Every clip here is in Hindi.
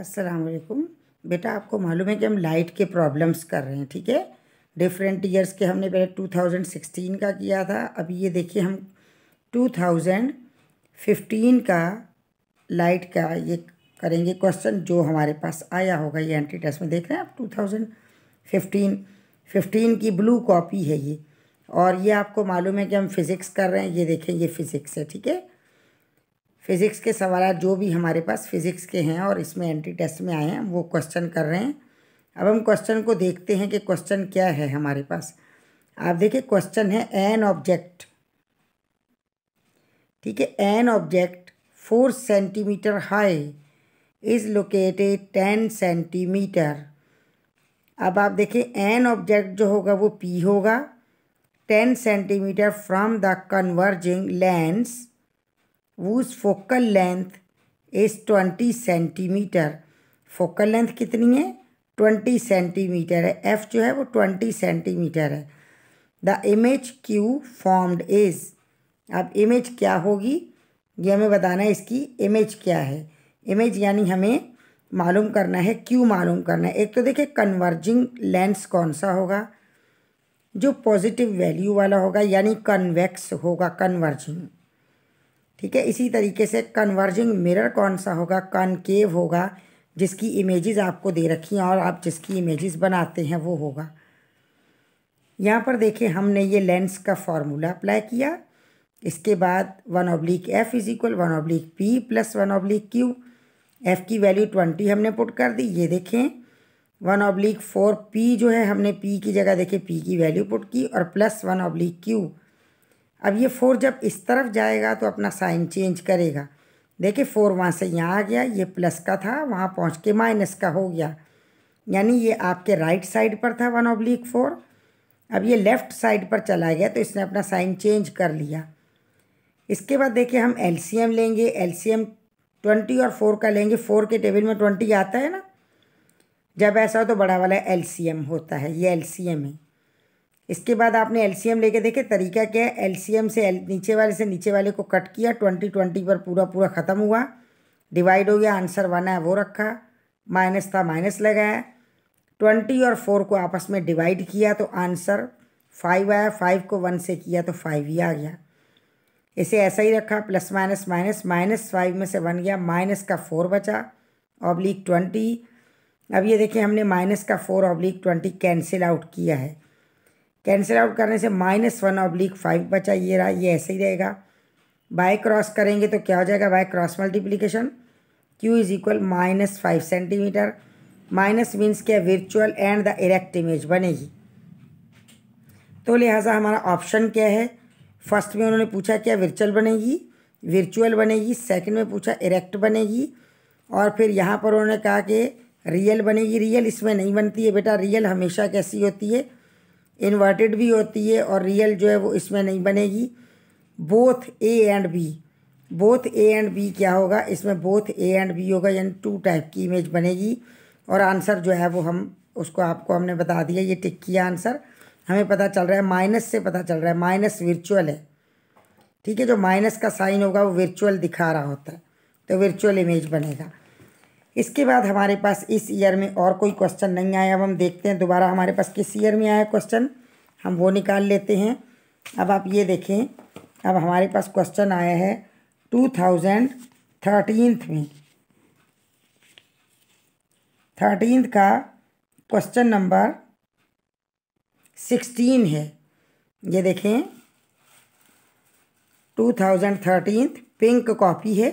अस्सलाम वालेकुम बेटा आपको मालूम है कि हम लाइट के प्रॉब्लम्स कर रहे हैं ठीक है डिफरेंट ईयर्स के हमने पहले 2016 का किया था अब ये देखिए हम 2015 का लाइट का ये करेंगे क्वेश्चन जो हमारे पास आया होगा ये एंट्री टेस्ट में देख रहे हैं आप 2015 15 की ब्लू कॉपी है ये और ये आपको मालूम है कि हम फिज़िक्स कर रहे हैं ये देखें ये फिज़िक्स है ठीक है फिज़िक्स के सवाल जो भी हमारे पास फिज़िक्स के हैं और इसमें एंट्री टेस्ट में आए हैं वो क्वेश्चन कर रहे हैं अब हम क्वेश्चन को देखते हैं कि क्वेश्चन क्या है हमारे पास आप देखिए क्वेश्चन है एन ऑब्जेक्ट ठीक है an object four centimetre high is located ten centimetre अब आप देखें एन ऑब्जेक्ट जो होगा वो पी होगा ten centimetre from the converging lens whose focal length is twenty centimetre focal length कितनी है ट्वेंटी सेंटीमीटर है एफ जो है वो ट्वेंटी सेंटीमीटर है the image Q formed is अब इमेज क्या होगी ये हमें बताना है इसकी इमेज क्या है इमेज यानी हमें मालूम करना है क्यू मालूम करना है एक तो देखिए कन्वर्जिंग लेंस कौन सा होगा जो पॉजिटिव वैल्यू वाला होगा यानी कन्वेक्स होगा कन्वर्जिंग ठीक है इसी तरीके से कन्वर्जिंग मिरर कौन सा होगा कॉनकेव होगा जिसकी इमेजेस आपको दे रखी हैं और आप जिसकी इमेजेस बनाते हैं वो होगा यहाँ पर देखें हमने ये लेंस का फार्मूला अप्लाई किया इसके बाद one oblique F is equal one oblique P plus one oblique Q F की वैल्यू ट्वेंटी हमने पुट कर दी ये देखें वन ऑब्लिक फोर पी जो है हमने पी की जगह देखें पी की वैल्यू पुट की और प्लस वन ऑब्लिक क्यू अब ये फोर जब इस तरफ जाएगा तो अपना साइन चेंज करेगा देखिए फोर वहाँ से यहाँ आ गया ये प्लस का था वहाँ पहुँच के माइनस का हो गया यानी ये आपके राइट साइड पर था वन ऑब्लिक फोर अब ये लेफ़्ट साइड पर चला गया तो इसने अपना साइन चेंज कर लिया इसके बाद देखिए हम एल लेंगे एल ट्वेंटी और फोर का लेंगे फोर के टेबल में ट्वेंटी आता है ना जब ऐसा हो तो बड़ा वाला एल होता है ये एल है इसके बाद आपने एलसीएम लेके देखे तरीका क्या है एलसीएम से एल नीचे वाले से नीचे वाले को कट किया ट्वेंटी ट्वेंटी पर पूरा पूरा ख़त्म हुआ डिवाइड हो गया आंसर वन है वो रखा माइनस था माइनस लगाया ट्वेंटी और फोर को आपस में डिवाइड किया तो आंसर फाइव आया फाइव को वन से किया तो फाइव ही आ गया इसे ऐसा ही रखा plus minus minus minus five में से बन गया माइनस का फोर बचा ऑब्लिक ट्वेंटी अब ये देखिए हमने माइनस का four oblique twenty cancel out किया है कैंसिल आउट करने से माइनस वन ऑब्लिक फाइव बचा ये रहा ये ऐसे ही रहेगा बाय क्रॉस करेंगे तो क्या हो जाएगा by cross multiplication Q is equal minus five centimetre minus means क्या virtual and the erect image बनेगी तो लिहाजा हमारा ऑप्शन क्या है फर्स्ट में उन्होंने पूछा क्या वर्चुअल बनेगी वर्चुअल बनेगी सेकंड में पूछा इरेक्ट बनेगी और फिर यहाँ पर उन्होंने कहा कि रियल बनेगी रियल इसमें नहीं बनती है बेटा रियल हमेशा कैसी होती है इन्वर्टेड भी होती है और रियल जो है वो इसमें नहीं बनेगी both A and B both A and B क्या होगा इसमें बोथ ए एंड बी होगा यानी टू टाइप की इमेज बनेगी और आंसर जो है वो हम उसको आपको हमने बता दिया ये टिक किया आंसर हमें पता चल रहा है माइनस से पता चल रहा है माइनस वर्चुअल है ठीक है जो माइनस का साइन होगा वो वर्चुअल दिखा रहा होता है तो वर्चुअल इमेज बनेगा इसके बाद हमारे पास इस ईयर में और कोई क्वेश्चन नहीं आया अब हम देखते हैं दोबारा हमारे पास किस ईयर में आया क्वेश्चन हम वो निकाल लेते हैं अब आप ये देखें अब हमारे पास क्वेश्चन आया है टू थाउजेंड थर्टीनथ में थर्टीन का क्वेश्चन नंबर सिक्सटीन है ये देखें two thousand thirteenth pink copy है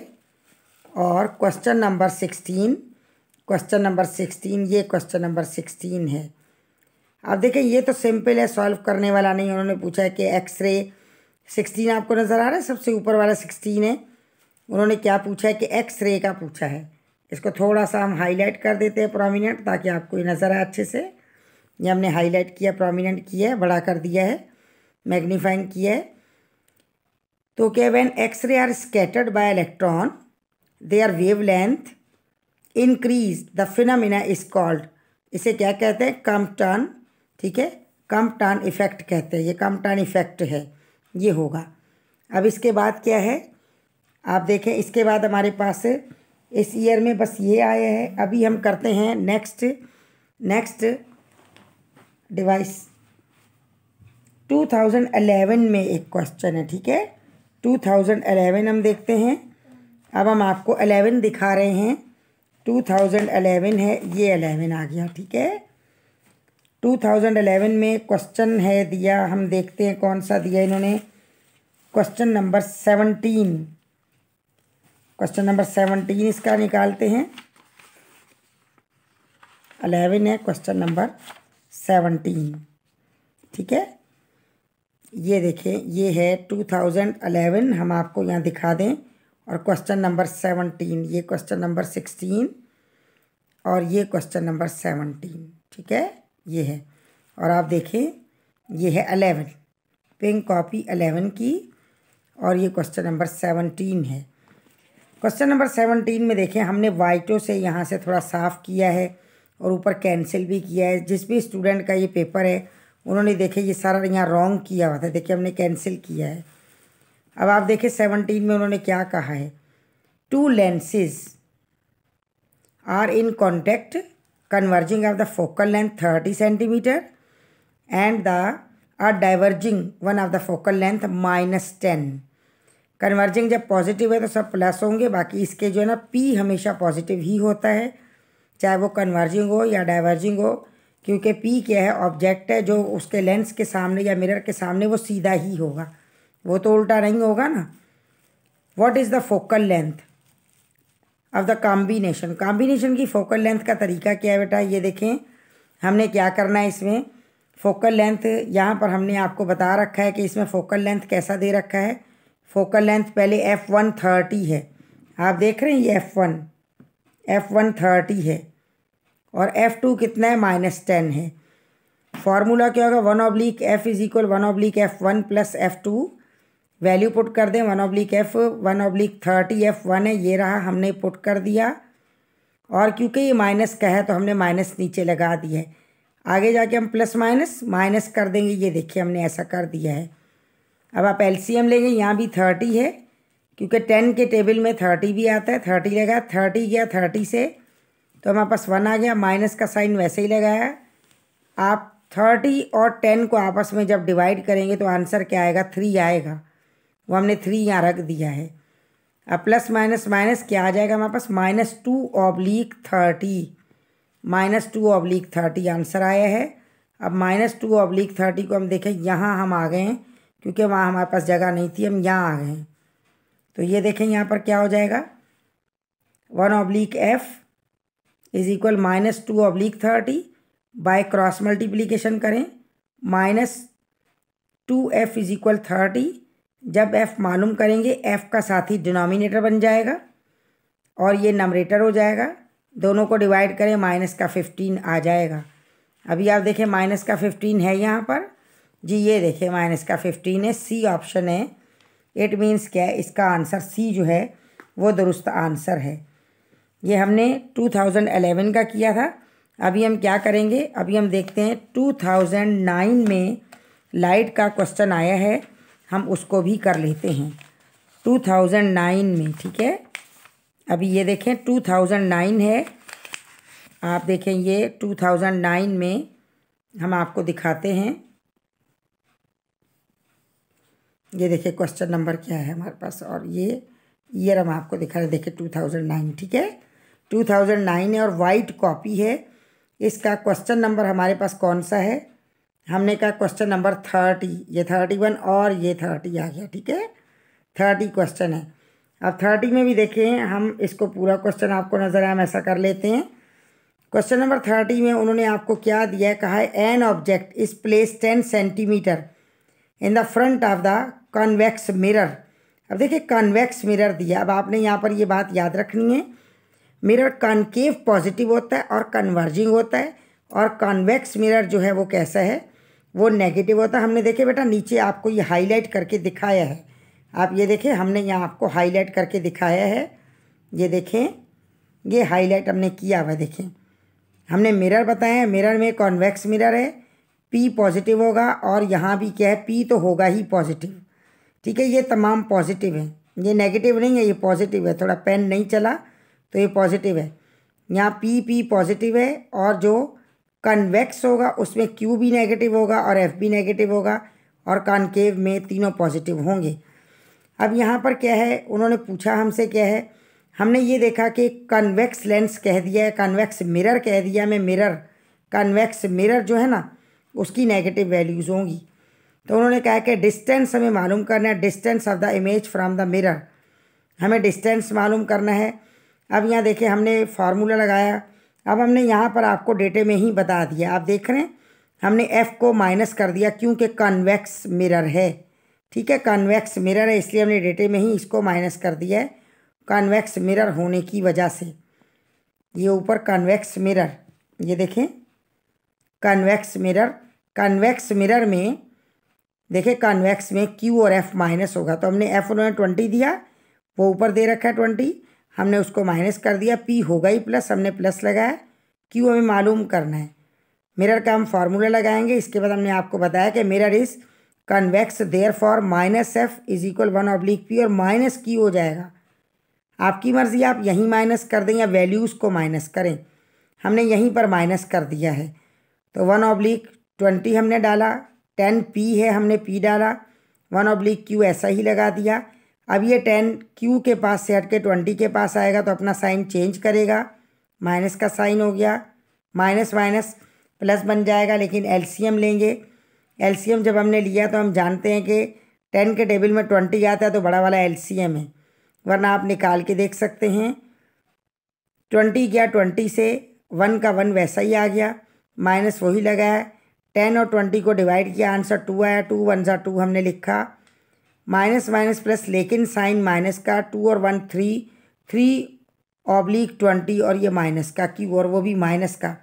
और question number sixteen question number sixteen ये क्वेश्चन नंबर सिक्सटीन है अब देखें ये तो सिंपल है सॉल्व करने वाला नहीं उन्होंने पूछा है कि एक्सरे सिक्सटीन आपको नज़र आ रहा है सबसे ऊपर वाला सिक्सटीन है उन्होंने क्या पूछा है कि एक्सरे का पूछा है इसको थोड़ा सा हम हाईलाइट कर देते हैं प्रोमिनेंट ताकि आपको ये नज़र आए अच्छे से ये हमने हाईलाइट किया प्रोमिनेंट किया है बड़ा कर दिया है मैग्नीफाइंग किया है तो क्या when X-ray are scattered by electron their wavelength increase the phenomena is called इसे क्या कहते हैं कम टर्न ठीक है कम टर्न इफेक्ट कहते हैं ये कम टर्न इफेक्ट है ये होगा अब इसके बाद क्या है आप देखें इसके बाद हमारे पास इस ईयर में बस ये आया है अभी हम करते हैं नेक्स्ट नेक्स्ट डिवाइस 2011 में एक क्वेश्चन है ठीक है 2011 हम देखते हैं अब हम आपको अलेवन दिखा रहे हैं टू थाउजेंड अलेवन है ये अलेवन आ गया ठीक है टू थाउजेंड अलेवन में क्वेश्चन है दिया हम देखते हैं कौन सा दिया इन्होंने question number seventeen question number seventeen इसका निकालते हैं अलेवन है क्वेश्चन नंबर सेवनटीन ठीक है ये देखें ये है टू थाउजेंड अलेवन हम आपको यहाँ दिखा दें और क्वेश्चन नंबर सेवनटीन ये क्वेश्चन नंबर सिक्सटीन और ये क्वेश्चन नंबर सेवनटीन ठीक है ये है और आप देखें ये है अलेवन पिंक कॉपी अलेवन की और ये क्वेश्चन नंबर सेवनटीन है क्वेश्चन नंबर सेवनटीन में देखें हमने वाइटों से यहाँ से थोड़ा साफ़ किया है और ऊपर कैंसिल भी किया है जिस भी स्टूडेंट का ये पेपर है उन्होंने देखे ये सारा यहाँ रॉन्ग किया हुआ था देखिए हमने कैंसिल किया है अब आप देखें सेवनटीन में उन्होंने क्या कहा है two lenses are in contact converging of the focal length thirty centimetre and the are diverging one of the focal length minus ten converging जब पॉजिटिव है तो सब प्लस होंगे बाकी इसके जो है ना पी हमेशा पॉजिटिव ही होता है चाहे वो कन्वर्जिंग हो या डाइवर्जिंग हो क्योंकि पी क्या है ऑब्जेक्ट है जो उसके लेंस के सामने या मिरर के सामने वो सीधा ही होगा वो तो उल्टा नहीं होगा ना what is the focal length of the combination combination की फोकल लेंथ का तरीका क्या है बेटा ये देखें हमने क्या करना है इसमें फोकल लेंथ यहाँ पर हमने आपको बता रखा है कि इसमें फोकल लेंथ कैसा दे रखा है फोकल लेंथ पहले एफ़ वन थर्टी है आप देख रहे हैं ये F one F one thirty है और एफ़ टू कितना है माइनस टेन है फार्मूला क्या होगा one oblique F is equal one oblique F one plus F two value put कर दें one oblique F one oblique thirty F one है ये रहा हमने पुट कर दिया और क्योंकि ये माइनस का है तो हमने माइनस नीचे लगा दी है आगे जाके हम प्लस माइनस माइनस कर देंगे ये देखिए हमने ऐसा कर दिया है अब आप एलसीएम लेंगे यहाँ भी थर्टी है क्योंकि टेन के टेबल में थर्टी भी आता है थर्टी लगा थर्टी गया थर्टी से तो हमारे पास वन आ गया माइनस का साइन वैसे ही लगाया आप थर्टी और टेन को आपस में जब डिवाइड करेंगे तो आंसर क्या आएगा थ्री आएगा वो हमने थ्री यहाँ रख दिया है अब प्लस माइनस माइनस क्या आ जाएगा हमारे पास minus two oblique thirty minus two oblique thirty answer आया है अब माइनस टू ऑब्लिक थर्टी को हम देखें यहाँ हम आ गए हैं क्योंकि वहाँ हमारे पास जगह नहीं थी हम यहाँ आ गए हैं तो ये देखें यहाँ पर क्या हो जाएगा one oblique F is equal minus two oblique thirty by cross multiplication करें minus two F is equal thirty जब एफ़ मालूम करेंगे एफ़ का साथ ही डिनोमिनेटर बन जाएगा और ये नमरेटर हो जाएगा दोनों को डिवाइड करें माइनस का फिफ्टीन आ जाएगा अभी आप देखें माइनस का फिफ्टीन है यहाँ पर जी ये देखें माइनस का फिफ्टीन है सी ऑप्शन है इट मीन्स क्या है इसका आंसर सी जो है वो दुरुस्त आंसर है ये हमने टू थाउजेंड एलेवन का किया था अभी हम क्या करेंगे अभी हम देखते हैं टू थाउजेंड नाइन में लाइट का क्वेश्चन आया है हम उसको भी कर लेते हैं 2009 में ठीक है अभी ये देखें 2009 है आप देखें ये 2009 में हम आपको दिखाते हैं ये देखिए क्वेश्चन नंबर क्या है हमारे पास और ये ईयर हम आपको दिखा रहे देखिए टू थाउजेंड नाइन ठीक है टू थाउजेंड नाइन है और वाइट कॉपी है इसका क्वेश्चन नंबर हमारे पास कौन सा है हमने कहा क्वेश्चन नंबर थर्टी ये थर्टी वन और ये थर्टी आ गया ठीक है थर्टी क्वेश्चन है अब थर्टी में भी देखें हम इसको पूरा क्वेश्चन आपको नज़र आए हम ऐसा कर लेते हैं क्वेश्चन नंबर थर्टी में उन्होंने आपको क्या दिया है कहा है an object is place ten centimetre in the front of the convex mirror अब देखिए कन्वेक्स मिरर दिया अब आपने यहाँ पर ये बात याद रखनी है मिरर कॉन्केव पॉजिटिव होता है और कन्वर्जिंग होता है और कॉन्वेक्स मिरर जो है वो कैसा है वो नेगेटिव होता है हमने देखे बेटा नीचे आपको ये हाईलाइट करके दिखाया है आप ये देखें हमने यहाँ आपको हाईलाइट करके दिखाया है ये देखें ये हाईलाइट हमने किया हुआ देखें हमने मिरर बताया है मिरर में कॉन्वेक्स मिरर है पी पॉजिटिव होगा और यहाँ भी क्या है पी तो होगा ही पॉजिटिव ठीक है ये तमाम पॉजिटिव है ये नेगेटिव नहीं है ये पॉजिटिव है थोड़ा पेन नहीं चला तो ये पॉजिटिव है यहाँ पी पी पॉजिटिव है और जो कन्वेक्स होगा उसमें क्यू भी नेगेटिव होगा और एफ भी नेगेटिव होगा और कॉन्केव में तीनों पॉजिटिव होंगे अब यहाँ पर क्या है उन्होंने पूछा हमसे क्या है हमने ये देखा कि कन्वेक्स लेंस कह दिया है कन्वेक्स मिरर कह दिया मैं मिरर कन्वेक्स मिरर जो है ना उसकी नेगेटिव वैल्यूज़ होंगी तो उन्होंने कहा कि डिस्टेंस हमें मालूम करना है distance of the image from the mirror हमें डिस्टेंस मालूम करना है अब यहाँ देखें हमने फार्मूला लगाया अब हमने यहाँ पर आपको डेटे में ही बता दिया आप देख रहे हैं हमने एफ़ को माइनस कर दिया क्योंकि कन्वेक्स मिरर है ठीक है कन्वेक्स मिरर है इसलिए हमने डेटे में ही इसको माइनस कर दिया है कन्वेक्स मिरर होने की वजह से ये ऊपर कन्वेक्स मिरर ये देखें कन्वेक्स मिरर कन्वेक्स मिरर में देखें कन्वेक्स में क्यू और एफ़ माइनस होगा तो हमने एफ़ उन्होंने ट्वेंटी दिया वो ऊपर दे रखा है ट्वेंटी हमने उसको माइनस कर दिया पी होगा ही प्लस हमने प्लस लगाया क्यू हमें मालूम करना है मिरर का हम फार्मूला लगाएंगे इसके बाद हमने आपको बताया कि mirror is convex therefore minus F is equal one oblique P और माइनस क्यू हो जाएगा आपकी मर्ज़ी आप यहीं माइनस कर दें या वैल्यूज़ को माइनस करें हमने यहीं पर माइनस कर दिया है तो वन ऑब्लिक ट्वेंटी हमने डाला टेन पी है हमने पी डाला वन ऑब्लिक क्यू ऐसा ही लगा दिया अब ये टेन क्यू के पास से हट के ट्वेंटी के पास आएगा तो अपना साइन चेंज करेगा माइनस का साइन हो गया माइनस माइनस प्लस बन जाएगा लेकिन एलसीएम लेंगे एलसीएम जब हमने लिया तो हम जानते हैं कि टेन के टेबल में ट्वेंटी आता है तो बड़ा वाला एलसीएम है वरना आप निकाल के देख सकते हैं ट्वेंटी गया ट्वेंटी से वन का वन वैसा ही आ गया माइनस वही लगा है टेन और ट्वेंटी को डिवाइड किया आंसर टू आया टू वन ज़ा टू हमने लिखा माइनस माइनस प्लस लेकिन साइन माइनस का टू और one three three oblique twenty और ये माइनस का क्यू और वो भी माइनस का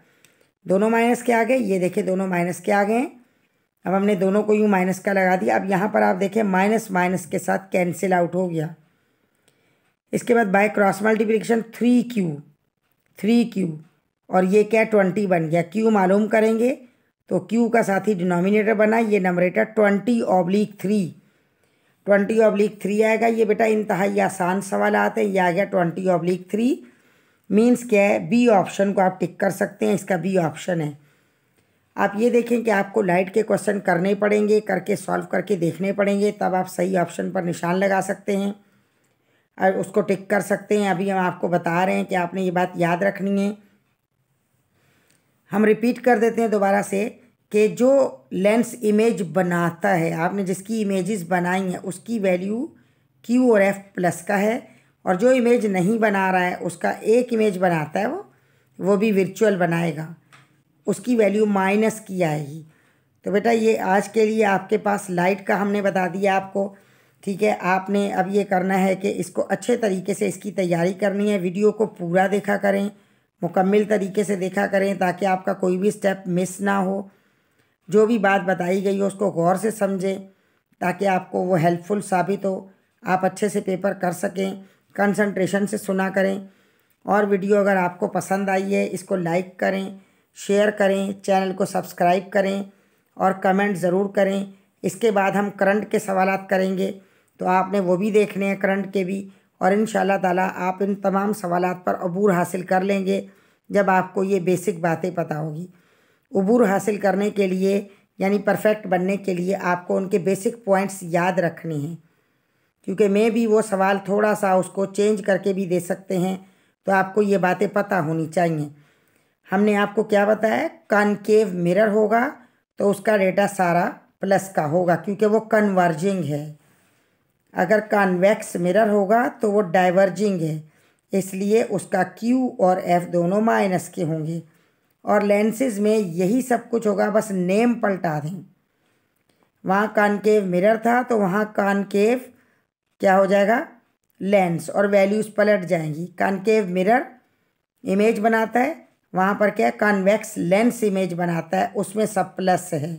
दोनों माइनस के आ गए ये देखें दोनों माइनस के आ गए अब हमने दोनों को यूँ माइनस का लगा दिया अब यहाँ पर आप देखें माइनस माइनस के साथ कैंसिल आउट हो गया इसके बाद by cross multiplication three Q three Q और ये क्या ट्वेंटी बन गया क्यू मालूम करेंगे तो क्यू का साथ ही डिनोमिनेटर बना ये numerator twenty oblique three twenty oblique three आएगा ये बेटा इंतहाई आसान सवाल आते हैं ये आ गया ट्वेंटी ऑब्लिक थ्री मीन्स क्या है बी ऑप्शन को आप टिक कर सकते हैं इसका बी ऑप्शन है आप ये देखें कि आपको लाइट के क्वेश्चन करने पड़ेंगे करके सॉल्व करके देखने पड़ेंगे तब आप सही ऑप्शन पर निशान लगा सकते हैं और उसको टिक कर सकते हैं अभी हम आपको बता रहे हैं कि आपने ये बात याद रखनी है हम रिपीट कर देते हैं दोबारा से कि जो लेंस इमेज बनाता है आपने जिसकी इमेजेस बनाई हैं उसकी वैल्यू क्यू और एफ प्लस का है और जो इमेज नहीं बना रहा है उसका एक इमेज बनाता है वो वो भी वर्चुअल बनाएगा उसकी वैल्यू माइनस की आएगी तो बेटा ये आज के लिए आपके पास लाइट का हमने बता दिया आपको ठीक है आपने अब ये करना है कि इसको अच्छे तरीके से इसकी तैयारी करनी है वीडियो को पूरा देखा करें मुकम्मल तरीके से देखा करें ताकि आपका कोई भी स्टेप मिस ना हो जो भी बात बताई गई हो उसको गौर से समझें ताकि आपको वो हेल्पफुल साबित हो आप अच्छे से पेपर कर सकें कंसंट्रेशन से सुना करें और वीडियो अगर आपको पसंद आई है इसको लाइक करें शेयर करें चैनल को सब्सक्राइब करें और कमेंट ज़रूर करें इसके बाद हम करंट के सवाल करेंगे तो आपने वो भी देखने हैं करंट के भी और इन ताला आप इन तमाम सवाल पर अबूर हासिल कर लेंगे जब आपको ये बेसिक बातें पता होगी अबूर हासिल करने के लिए यानी परफेक्ट बनने के लिए आपको उनके बेसिक पॉइंट्स याद रखने हैं क्योंकि मैं भी वो सवाल थोड़ा सा उसको चेंज करके भी दे सकते हैं तो आपको ये बातें पता होनी चाहिए हमने आपको क्या बताया कनकेव मिरर होगा तो उसका डेटा सारा प्लस का होगा क्योंकि वो कन्वर्जिंग है अगर कॉन्वेक्स मिरर होगा तो वो डाइवर्जिंग है इसलिए उसका क्यू और एफ दोनों माइनस के होंगे और लेंसेज में यही सब कुछ होगा बस नेम पलटा दें वहाँ कानकेव मिरर था तो वहाँ कानकेव क्या हो जाएगा लेंस और वैल्यूज़ पलट जाएंगी कानकेव मिरर इमेज बनाता है वहाँ पर क्या कॉन्वेक्स लेंस इमेज बनाता है उसमें सब प्लस है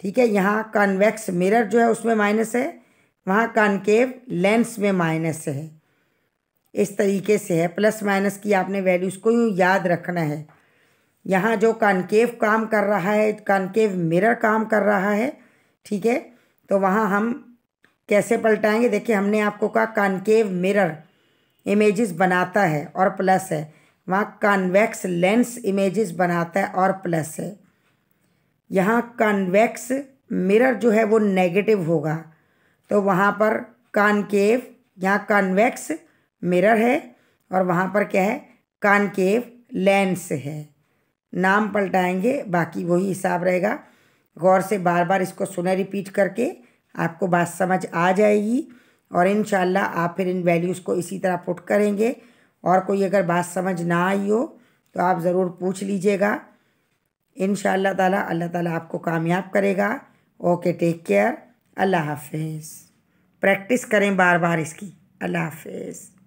ठीक है यहाँ कॉन्वेक्स मिरर जो है उसमें माइनस है वहाँ कॉन्केव लेंस में माइनस है इस तरीके से है प्लस माइनस की आपने वैल्यूज़ को यूँ याद रखना है यहाँ जो कॉन्केव काम कर रहा है कॉन्केव मिरर काम कर रहा है ठीक है तो वहाँ हम कैसे पलटाएंगे देखिए हमने आपको कहा कॉन्केव मिरर इमेजेस बनाता है और प्लस है वहाँ कॉन्वेक्स लेंस इमेजेस बनाता है और प्लस है यहाँ कॉन्वेक्स मिरर जो है वो नेगेटिव होगा तो वहाँ पर कॉन्केव यहाँ कॉन्वेक्स मिरर है और वहाँ पर क्या है कॉन्केव लेंस है नाम पलटाएंगे बाकी वही हिसाब रहेगा गौर से बार बार इसको सुने रिपीट करके आपको बात समझ आ जाएगी और इन आप फिर इन वैल्यूज़ को इसी तरह पुट करेंगे और कोई अगर बात समझ ना आई हो तो आप ज़रूर पूछ लीजिएगा इन ताला अल्लाह ताला आपको कामयाब करेगा ओके टेक केयर अल्लाह हाफिज़ प्रैक्टिस करें बार बार इसकी अल्लाह हाफिज़